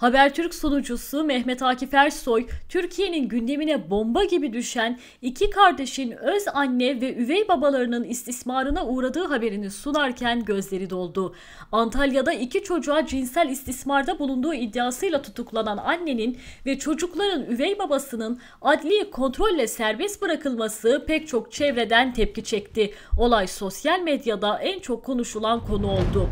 Habertürk sunucusu Mehmet Akif Ersoy, Türkiye'nin gündemine bomba gibi düşen iki kardeşin öz anne ve üvey babalarının istismarına uğradığı haberini sunarken gözleri doldu. Antalya'da iki çocuğa cinsel istismarda bulunduğu iddiasıyla tutuklanan annenin ve çocukların üvey babasının adli kontrolle serbest bırakılması pek çok çevreden tepki çekti. Olay sosyal medyada en çok konuşulan konu oldu.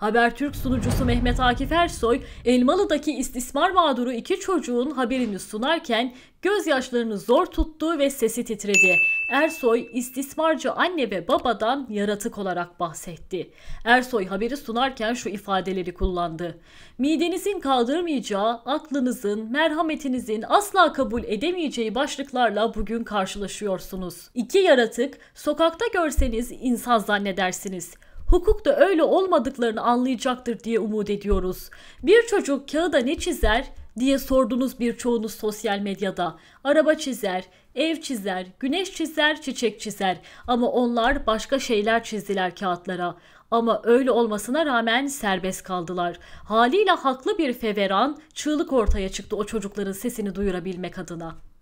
Habertürk sunucusu Mehmet Akif Ersoy, Elmalı'daki istismar mağduru iki çocuğun haberini sunarken gözyaşlarını zor tuttu ve sesi titredi. Ersoy istismarcı anne ve babadan yaratık olarak bahsetti. Ersoy haberi sunarken şu ifadeleri kullandı. Midenizin kaldırmayacağı, aklınızın, merhametinizin asla kabul edemeyeceği başlıklarla bugün karşılaşıyorsunuz. İki yaratık sokakta görseniz insan zannedersiniz hukuk da öyle olmadıklarını anlayacaktır diye umut ediyoruz. Bir çocuk kağıda ne çizer diye sordunuz birçoğunuz sosyal medyada. Araba çizer, ev çizer, güneş çizer, çiçek çizer ama onlar başka şeyler çizdiler kağıtlara. Ama öyle olmasına rağmen serbest kaldılar. Haliyle haklı bir feveran çığlık ortaya çıktı o çocukların sesini duyurabilmek adına.